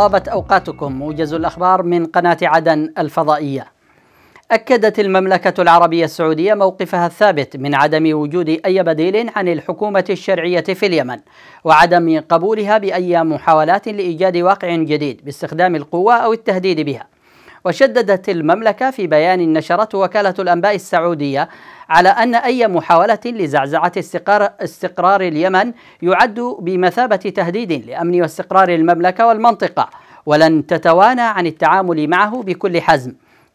طابت اوقاتكم موجز الاخبار من قناه عدن الفضائيه. اكدت المملكه العربيه السعوديه موقفها الثابت من عدم وجود اي بديل عن الحكومه الشرعيه في اليمن وعدم قبولها باي محاولات لايجاد واقع جديد باستخدام القوه او التهديد بها. وشددت المملكه في بيان نشرته وكاله الانباء السعوديه على أن أي محاولة لزعزعة استقرار, استقرار اليمن يعد بمثابة تهديد لأمن واستقرار المملكة والمنطقة ولن تتوانى عن التعامل معه بكل حزم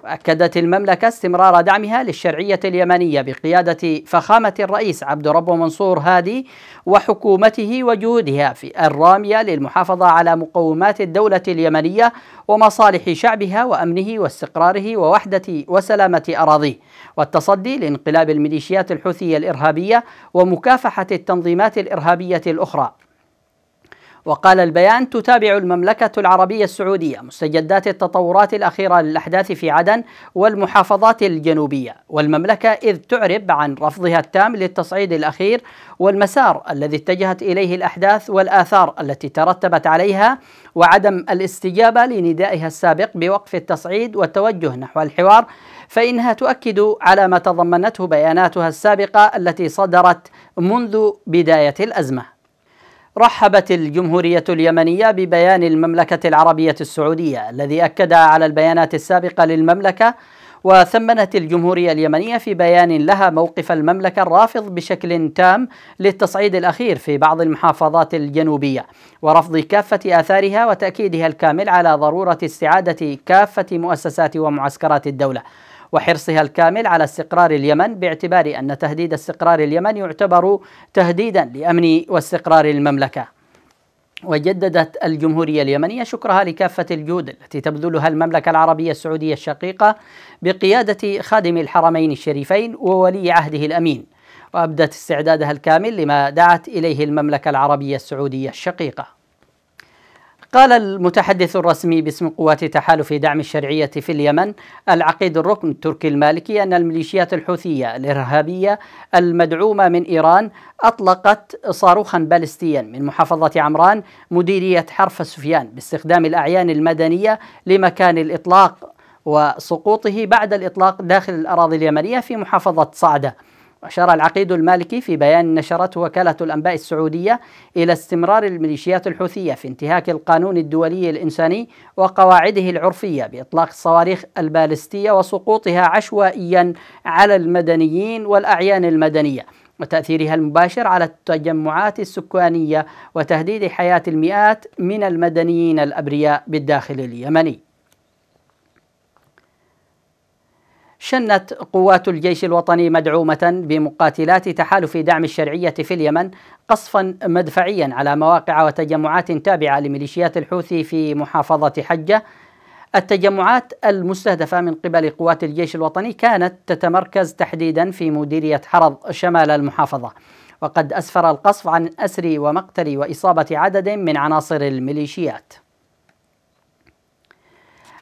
أكدت المملكة استمرار دعمها للشرعية اليمنية بقيادة فخامة الرئيس عبد رب منصور هادي وحكومته وجهودها في الرامية للمحافظة على مقومات الدولة اليمنية ومصالح شعبها وأمنه واستقراره ووحدة وسلامة أراضيه والتصدي لانقلاب الميليشيات الحوثية الإرهابية ومكافحة التنظيمات الإرهابية الأخرى وقال البيان تتابع المملكة العربية السعودية مستجدات التطورات الأخيرة للأحداث في عدن والمحافظات الجنوبية والمملكة إذ تعرب عن رفضها التام للتصعيد الأخير والمسار الذي اتجهت إليه الأحداث والآثار التي ترتبت عليها وعدم الاستجابة لندائها السابق بوقف التصعيد والتوجه نحو الحوار فإنها تؤكد على ما تضمنته بياناتها السابقة التي صدرت منذ بداية الأزمة رحبت الجمهورية اليمنية ببيان المملكة العربية السعودية الذي أكد على البيانات السابقة للمملكة وثمنت الجمهورية اليمنية في بيان لها موقف المملكة الرافض بشكل تام للتصعيد الأخير في بعض المحافظات الجنوبية ورفض كافة آثارها وتأكيدها الكامل على ضرورة استعادة كافة مؤسسات ومعسكرات الدولة وحرصها الكامل على استقرار اليمن باعتبار أن تهديد استقرار اليمن يعتبر تهديدا لأمن واستقرار المملكة وجددت الجمهورية اليمنية شكرها لكافة الجهود التي تبذلها المملكة العربية السعودية الشقيقة بقيادة خادم الحرمين الشريفين وولي عهده الأمين وأبدت استعدادها الكامل لما دعت إليه المملكة العربية السعودية الشقيقة قال المتحدث الرسمي باسم قوات تحالف دعم الشرعية في اليمن العقيد الركن التركي المالكي أن الميليشيات الحوثية الإرهابية المدعومة من إيران أطلقت صاروخا بالستيا من محافظة عمران مديرية حرف سفيان باستخدام الأعيان المدنية لمكان الإطلاق وسقوطه بعد الإطلاق داخل الأراضي اليمنية في محافظة صعدة وأشار العقيد المالكي في بيان نشرته وكالة الأنباء السعودية إلى استمرار الميليشيات الحوثية في انتهاك القانون الدولي الإنساني وقواعده العرفية بإطلاق الصواريخ البالستية وسقوطها عشوائيا على المدنيين والأعيان المدنية وتأثيرها المباشر على التجمعات السكانية وتهديد حياة المئات من المدنيين الأبرياء بالداخل اليمني شنت قوات الجيش الوطني مدعومة بمقاتلات تحالف دعم الشرعية في اليمن قصفا مدفعيا على مواقع وتجمعات تابعة لميليشيات الحوثي في محافظة حجة التجمعات المستهدفة من قبل قوات الجيش الوطني كانت تتمركز تحديدا في مديرية حرض شمال المحافظة وقد أسفر القصف عن أسر ومقتل وإصابة عدد من عناصر الميليشيات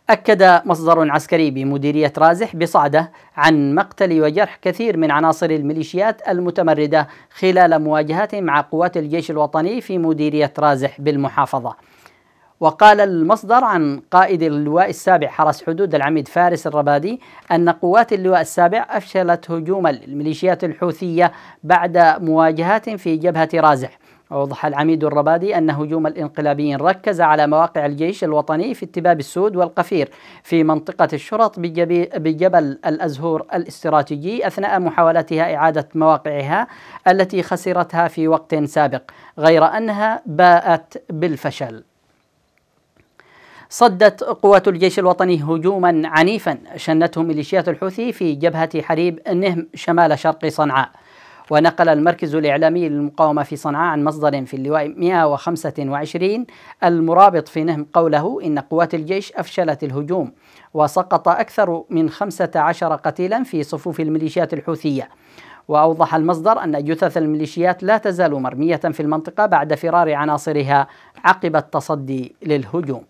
أكد مصدر عسكري بمديرية رازح بصعدة عن مقتل وجرح كثير من عناصر الميليشيات المتمردة خلال مواجهات مع قوات الجيش الوطني في مديرية رازح بالمحافظة وقال المصدر عن قائد اللواء السابع حرس حدود العميد فارس الربادي أن قوات اللواء السابع أفشلت هجوم الميليشيات الحوثية بعد مواجهات في جبهة رازح أوضح العميد الربادي أن هجوم الإنقلابيين ركز على مواقع الجيش الوطني في اتباب السود والقفير في منطقة الشرط بجبل الأزهور الاستراتيجي أثناء محاولتها إعادة مواقعها التي خسرتها في وقت سابق غير أنها باءت بالفشل صدت قوات الجيش الوطني هجوما عنيفا شنته ميليشيات الحوثي في جبهة حريب النهم شمال شرق صنعاء ونقل المركز الإعلامي للمقاومة في صنعاء عن مصدر في اللواء 125 المرابط في نهم قوله إن قوات الجيش أفشلت الهجوم وسقط أكثر من 15 قتيلا في صفوف الميليشيات الحوثية وأوضح المصدر أن جثث الميليشيات لا تزال مرمية في المنطقة بعد فرار عناصرها عقب التصدي للهجوم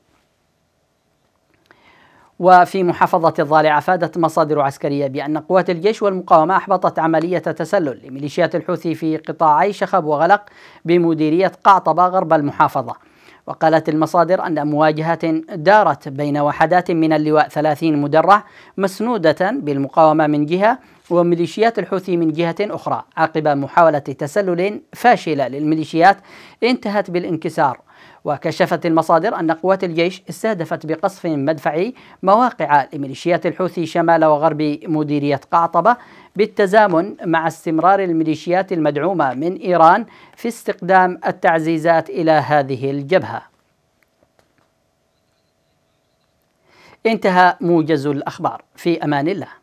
وفي محافظة الضالع أفادت مصادر عسكرية بأن قوات الجيش والمقاومة أحبطت عملية تسلل لميليشيات الحوثي في قطاعي شخب وغلق بمديرية قعطبة غرب المحافظة وقالت المصادر أن مواجهة دارت بين وحدات من اللواء 30 مدرع مسنودة بالمقاومة من جهة وميليشيات الحوثي من جهة أخرى عقب محاولة تسلل فاشلة للميليشيات انتهت بالانكسار وكشفت المصادر أن قوات الجيش استهدفت بقصف مدفعي مواقع لميليشيات الحوثي شمال وغرب مديرية قعطبة بالتزامن مع استمرار الميليشيات المدعومة من إيران في استقدام التعزيزات إلى هذه الجبهة انتهى موجز الأخبار في أمان الله